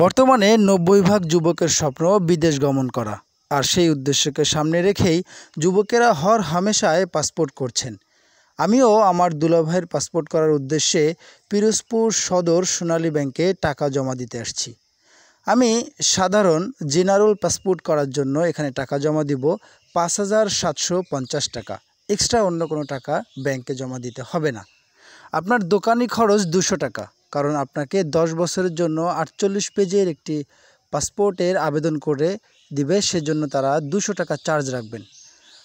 বর্তমানে নব্বই ভাগ যুবকের স্বপ্ন বিদেশ গমন করা আর সেই উদ্দেশ্যকে সামনে রেখেই যুবকেরা হর হামেশায় পাসপোর্ট করছেন আমিও আমার দুলাভাইয়ের পাসপোর্ট করার উদ্দেশ্যে পিরোজপুর সদর সোনালী ব্যাংকে টাকা জমা দিতে আসছি আমি সাধারণ জেনারেল পাসপোর্ট করার জন্য এখানে টাকা জমা দিব পাঁচ হাজার সাতশো পঞ্চাশ টাকা এক্সট্রা অন্য কোনো টাকা ব্যাংকে জমা দিতে হবে না আপনার দোকানি খরচ দুশো টাকা কারণ আপনাকে 10 বছরের জন্য আটচল্লিশ পেজের একটি পাসপোর্টের আবেদন করে দিবে সেজন্য তারা দুশো টাকা চার্জ রাখবেন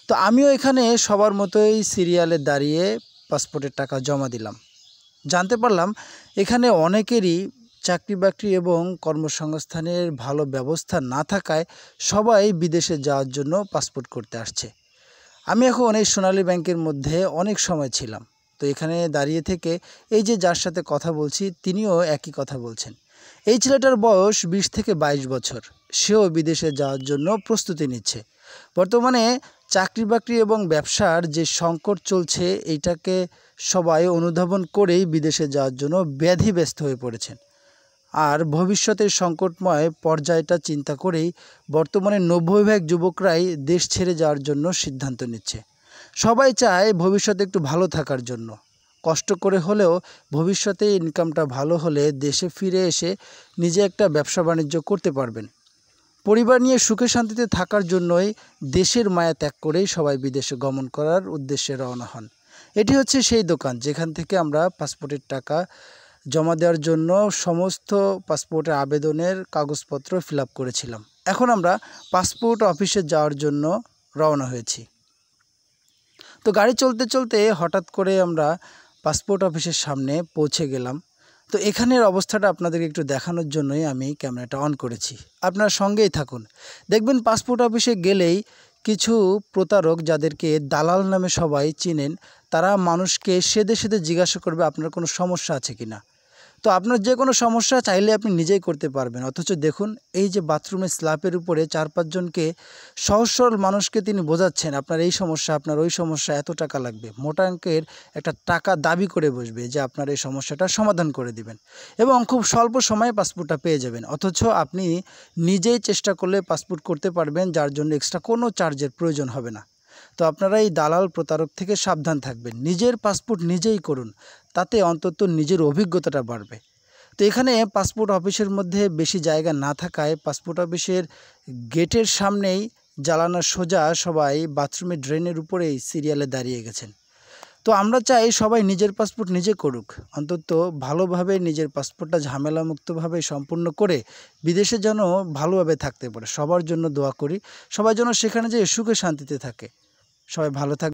তো আমিও এখানে সবার মতোই সিরিয়ালে দাঁড়িয়ে পাসপোর্টের টাকা জমা দিলাম জানতে পারলাম এখানে অনেকেরই চাকরি বাকরি এবং কর্মসংস্থানের ভালো ব্যবস্থা না থাকায় সবাই বিদেশে যাওয়ার জন্য পাসপোর্ট করতে আসছে আমি এখন এই সোনালী ব্যাংকের মধ্যে অনেক সময় ছিলাম তো এখানে দাঁড়িয়ে থেকে এই যে যার সাথে কথা বলছি তিনিও একই কথা বলছেন এই ছেলেটার বয়স ২০ থেকে ২২ বছর সেও বিদেশে যাওয়ার জন্য প্রস্তুতি নিচ্ছে বর্তমানে চাকরি বাকরি এবং ব্যবসার যে সংকট চলছে এইটাকে সবাই অনুধাবন করেই বিদেশে যাওয়ার জন্য ব্যাধি ব্যস্ত হয়ে পড়েছেন আর ভবিষ্যতের সংকটময় পর্যায়টা চিন্তা করেই বর্তমানে নব্বই ভাগ যুবকরাই দেশ ছেড়ে যাওয়ার জন্য সিদ্ধান্ত নিচ্ছে সবাই চায় ভবিষ্যতে একটু ভালো থাকার জন্য কষ্ট করে হলেও ভবিষ্যতে ইনকামটা ভালো হলে দেশে ফিরে এসে নিজে একটা ব্যবসা বাণিজ্য করতে পারবেন পরিবার নিয়ে সুখে শান্তিতে থাকার জন্যই দেশের মায়া ত্যাগ করেই সবাই বিদেশে গমন করার উদ্দেশ্যে রওনা হন এটি হচ্ছে সেই দোকান যেখান থেকে আমরা পাসপোর্টের টাকা জমা দেওয়ার জন্য সমস্ত পাসপোর্টের আবেদনের কাগজপত্র ফিল করেছিলাম এখন আমরা পাসপোর্ট অফিসে যাওয়ার জন্য রওনা হয়েছি তো গাড়ি চলতে চলতে হঠাৎ করে আমরা পাসপোর্ট অফিসের সামনে পৌঁছে গেলাম তো এখানের অবস্থাটা আপনাদের একটু দেখানোর জন্যই আমি ক্যামেরাটা অন করেছি আপনার সঙ্গেই থাকুন দেখবেন পাসপোর্ট অফিসে গেলেই কিছু প্রতারক যাদেরকে দালাল নামে সবাই চিনেন তারা মানুষকে সেদে সেদে জিজ্ঞাসা করবে আপনার কোনো সমস্যা আছে কি না তো আপনার যে কোনো সমস্যা চাইলে আপনি নিজেই করতে পারবেন অথচ দেখুন এই যে বাথরুমের স্ল্যাপের উপরে চার পাঁচজনকে সহজ সরল মানুষকে তিনি বোঝাচ্ছেন আপনার এই সমস্যা আপনার ওই সমস্যা এত টাকা লাগবে মোটা অঙ্কের একটা টাকা দাবি করে বসবে যে আপনার এই সমস্যাটা সমাধান করে দিবেন এবং খুব স্বল্প সময়ে পাসপোর্টটা পেয়ে যাবেন অথচ আপনি নিজেই চেষ্টা করলে পাসপোর্ট করতে পারবেন যার জন্য এক্সট্রা কোনো চার্জের প্রয়োজন হবে না তো আপনারা এই দালাল প্রতারক থেকে সাবধান থাকবেন নিজের পাসপোর্ট নিজেই করুন তাতে অন্তত নিজের অভিজ্ঞতাটা বাড়বে তো এখানে পাসপোর্ট অফিসের মধ্যে বেশি জায়গা না থাকায় পাসপোর্ট অফিসের গেটের সামনেই জ্বালানা সোজা সবাই বাথরুমে ড্রেনের উপরেই সিরিয়ালে দাঁড়িয়ে গেছেন তো আমরা চাই সবাই নিজের পাসপোর্ট নিজে করুক অন্তত ভালোভাবে নিজের পাসপোর্টটা ঝামেলামুক্তভাবে সম্পূর্ণ করে বিদেশে যেন ভালোভাবে থাকতে পারে সবার জন্য দোয়া করি সবাই যেন সেখানে যে সুখে শান্তিতে থাকে সবাই ভালো থাক